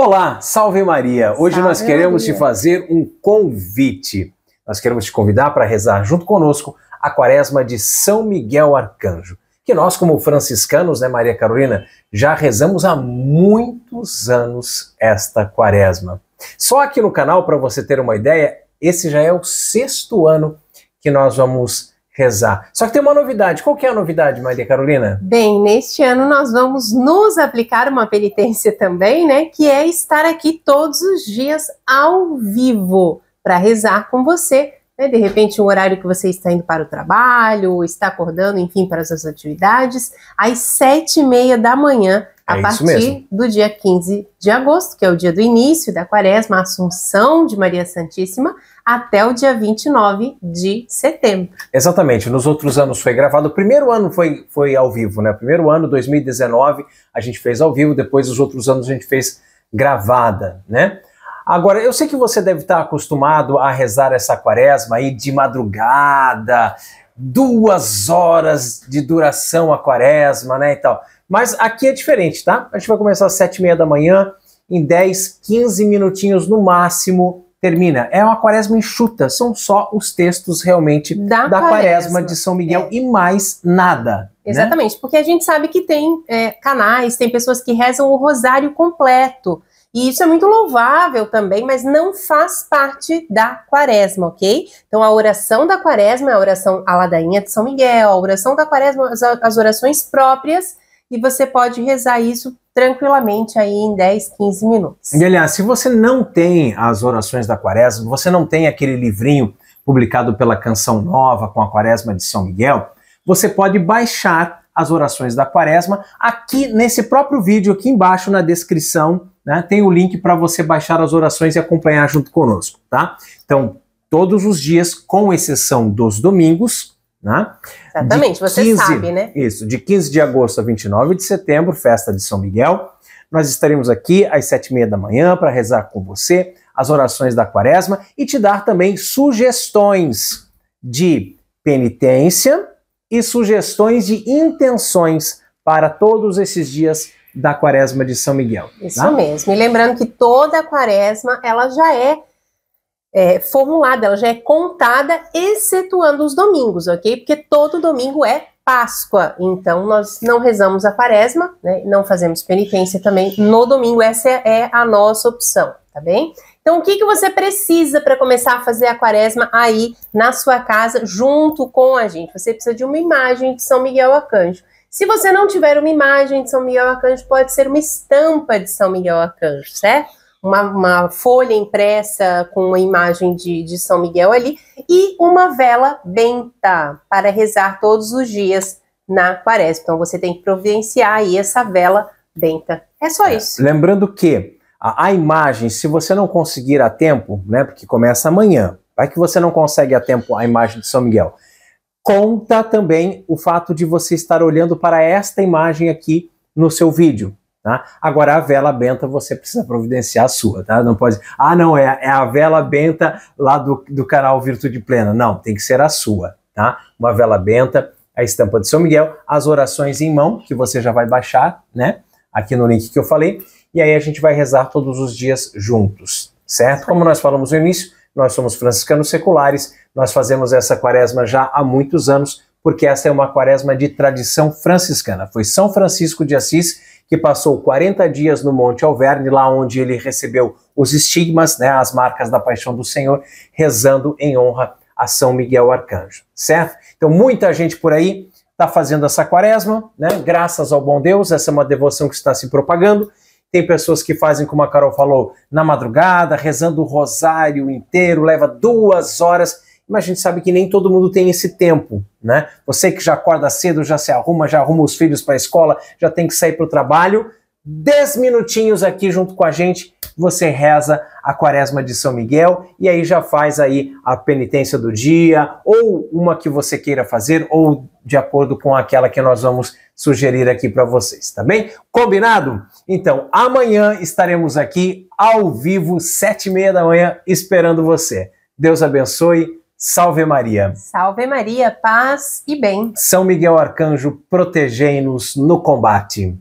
Olá, salve Maria! Hoje salve nós queremos Maria. te fazer um convite. Nós queremos te convidar para rezar junto conosco a quaresma de São Miguel Arcanjo, que nós, como franciscanos, né, Maria Carolina, já rezamos há muitos anos esta quaresma. Só aqui no canal, para você ter uma ideia, esse já é o sexto ano que nós vamos rezar. Só que tem uma novidade. Qual que é a novidade, Maria Carolina? Bem, neste ano nós vamos nos aplicar uma penitência também, né? Que é estar aqui todos os dias ao vivo para rezar com você. Né? De repente, um horário que você está indo para o trabalho, ou está acordando, enfim, para as suas atividades, às sete e meia da manhã é a é partir do dia 15 de agosto, que é o dia do início da quaresma, a Assunção de Maria Santíssima, até o dia 29 de setembro. Exatamente, nos outros anos foi gravado, o primeiro ano foi, foi ao vivo, né? O primeiro ano, 2019, a gente fez ao vivo, depois os outros anos a gente fez gravada, né? Agora, eu sei que você deve estar acostumado a rezar essa quaresma aí de madrugada, duas horas de duração a quaresma, né, e tal. Mas aqui é diferente, tá? A gente vai começar às 7 e meia da manhã, em 10, 15 minutinhos no máximo termina. É uma quaresma enxuta, são só os textos realmente da, da quaresma. quaresma. de São Miguel é. e mais nada. Né? Exatamente, né? porque a gente sabe que tem é, canais, tem pessoas que rezam o rosário completo. E isso é muito louvável também, mas não faz parte da quaresma, ok? Então a oração da quaresma é a oração à ladainha de São Miguel, a oração da quaresma, as orações próprias e você pode rezar isso tranquilamente aí em 10, 15 minutos. E aliás, se você não tem as orações da quaresma, você não tem aquele livrinho publicado pela Canção Nova com a Quaresma de São Miguel, você pode baixar as orações da quaresma aqui nesse próprio vídeo aqui embaixo na descrição, né, Tem o link para você baixar as orações e acompanhar junto conosco, tá? Então, todos os dias, com exceção dos domingos, né? Exatamente, você sabe, né? Isso, de 15 de agosto a 29 de setembro, festa de São Miguel. Nós estaremos aqui às sete e meia da manhã para rezar com você as orações da quaresma e te dar também sugestões de penitência e sugestões de intenções para todos esses dias da quaresma de São Miguel. Isso tá? mesmo. E lembrando que toda a quaresma ela já é é, formulada, ela já é contada, excetuando os domingos, ok? Porque todo domingo é Páscoa, então nós não rezamos a quaresma, né? não fazemos penitência também no domingo, essa é a nossa opção, tá bem? Então, o que, que você precisa para começar a fazer a quaresma aí na sua casa, junto com a gente? Você precisa de uma imagem de São Miguel Arcanjo. Se você não tiver uma imagem de São Miguel Arcanjo, pode ser uma estampa de São Miguel Arcanjo, certo? uma, uma folha impressa com uma imagem de, de São Miguel ali, e uma vela benta para rezar todos os dias na quaresma. Então você tem que providenciar aí essa vela benta. É só é, isso. lembrando que a, a, imagem, se você não conseguir a tempo, né, porque começa amanhã, vai que você não consegue a tempo a imagem de São Miguel. Conta também o fato de você estar olhando para esta imagem aqui no seu vídeo. Tá? Agora, a vela benta você precisa providenciar a sua, tá? Não pode. Ah, não, é, é a vela benta lá do, do canal Virtude Plena. Não, tem que ser a sua, tá? Uma vela benta, a estampa de São Miguel, as orações em mão, que você já vai baixar, né? Aqui no link que eu falei. E aí a gente vai rezar todos os dias juntos, certo? Como nós falamos no início, nós somos franciscanos seculares, nós fazemos essa quaresma já há muitos anos, porque essa é uma quaresma de tradição franciscana. Foi São Francisco de Assis que passou 40 dias no Monte Alverne, lá onde ele recebeu os estigmas, né, as marcas da paixão do Senhor, rezando em honra a São Miguel Arcanjo, certo? Então, muita gente por aí está fazendo essa quaresma, né? Graças ao bom Deus, essa é uma devoção que está se propagando. Tem pessoas que fazem, como a Carol falou, na madrugada, rezando o rosário inteiro, leva duas horas mas a gente sabe que nem todo mundo tem esse tempo, né? Você que já acorda cedo, já se arruma, já arruma os filhos para a escola, já tem que sair para o trabalho, Dez minutinhos aqui junto com a gente, você reza a quaresma de São Miguel e aí já faz aí a penitência do dia, ou uma que você queira fazer, ou de acordo com aquela que nós vamos sugerir aqui para vocês, tá bem? Combinado? Então, amanhã estaremos aqui ao vivo, sete e meia da manhã, esperando você. Deus abençoe, Salve Maria. Salve Maria, paz e bem. São Miguel Arcanjo, protegei-nos no combate.